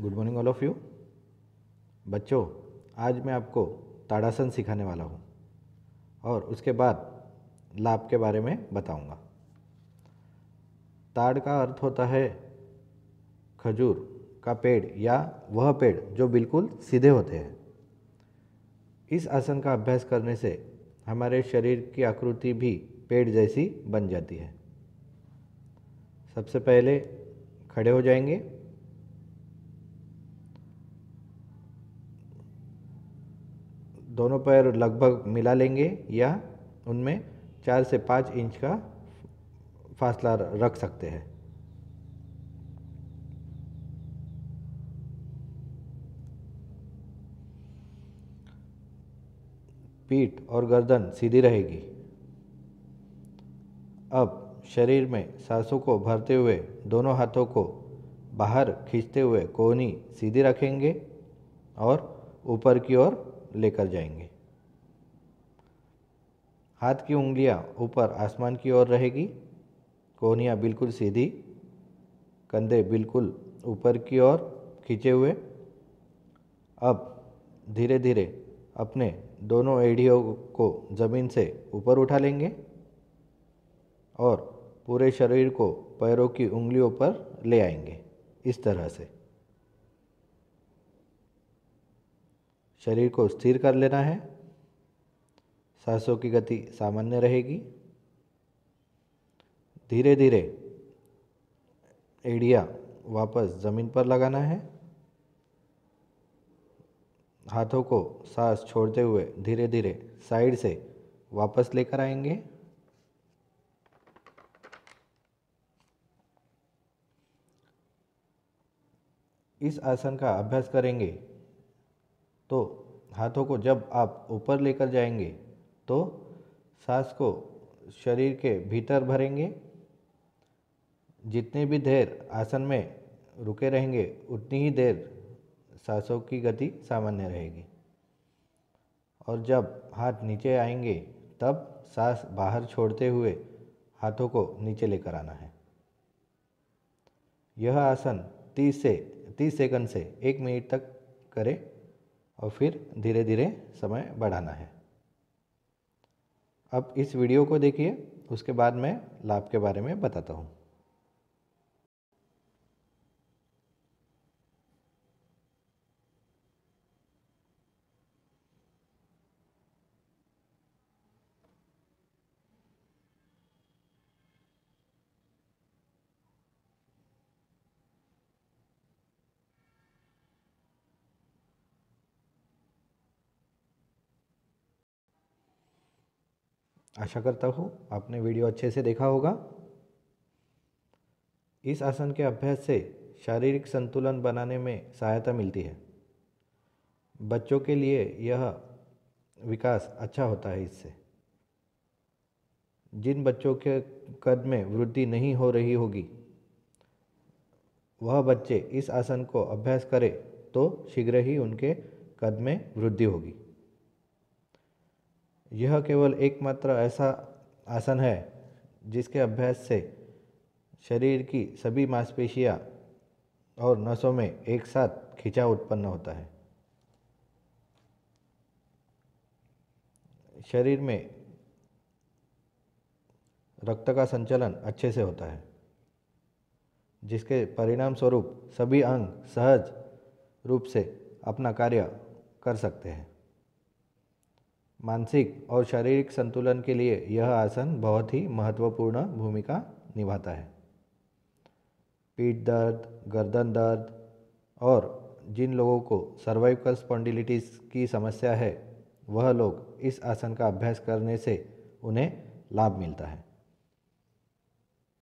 good morning all of you बच्चों आज मैं आपको ताड़ासन सिखाने वाला हूँ और उसके बाद लाभ के बारे में बताऊँगा ताड़ का अर्थ होता है खजूर का पेड़ या वह पेड़ जो बिल्कुल सीधे होते हैं इस आसन का अभ्यास करने से हमारे शरीर की आकृति भी पेड़ जैसी बन जाती है सबसे पहले खड़े हो जाएंगे दोनों पैर लगभग मिला लेंगे या उनमें चार से पाँच इंच का फासला रख सकते हैं पीठ और गर्दन सीधी रहेगी अब शरीर में सांसों को भरते हुए दोनों हाथों को बाहर खींचते हुए कोहनी सीधी रखेंगे और ऊपर की ओर लेकर जाएंगे हाथ की उंगलियां ऊपर आसमान की ओर रहेगी कोहनियाँ बिल्कुल सीधी कंधे बिल्कुल ऊपर की ओर खींचे हुए अब धीरे धीरे अपने दोनों एड़ियों को ज़मीन से ऊपर उठा लेंगे और पूरे शरीर को पैरों की उंगलियों पर ले आएंगे इस तरह से शरीर को स्थिर कर लेना है सांसों की गति सामान्य रहेगी धीरे धीरे एडिया वापस ज़मीन पर लगाना है हाथों को सांस छोड़ते हुए धीरे धीरे साइड से वापस लेकर आएंगे इस आसन का अभ्यास करेंगे हाथों को जब आप ऊपर लेकर जाएंगे तो सांस को शरीर के भीतर भरेंगे जितनी भी देर आसन में रुके रहेंगे उतनी ही देर सांसों की गति सामान्य रहेगी और जब हाथ नीचे आएंगे तब सांस बाहर छोड़ते हुए हाथों को नीचे लेकर आना है यह आसन 30 से 30 सेकंड से एक मिनट तक करें और फिर धीरे धीरे समय बढ़ाना है अब इस वीडियो को देखिए उसके बाद मैं लाभ के बारे में बताता हूँ आशा करता हूँ आपने वीडियो अच्छे से देखा होगा इस आसन के अभ्यास से शारीरिक संतुलन बनाने में सहायता मिलती है बच्चों के लिए यह विकास अच्छा होता है इससे जिन बच्चों के कद में वृद्धि नहीं हो रही होगी वह बच्चे इस आसन को अभ्यास करें तो शीघ्र ही उनके कद में वृद्धि होगी यह केवल एकमात्र ऐसा आसन है जिसके अभ्यास से शरीर की सभी मांसपेशियां और नसों में एक साथ खिंचाव उत्पन्न होता है शरीर में रक्त का संचलन अच्छे से होता है जिसके परिणाम स्वरूप सभी अंग सहज रूप से अपना कार्य कर सकते हैं मानसिक और शारीरिक संतुलन के लिए यह आसन बहुत ही महत्वपूर्ण भूमिका निभाता है पीठ दर्द गर्दन दर्द और जिन लोगों को सर्वाइकल स्पॉन्डिलिटिस की समस्या है वह लोग इस आसन का अभ्यास करने से उन्हें लाभ मिलता है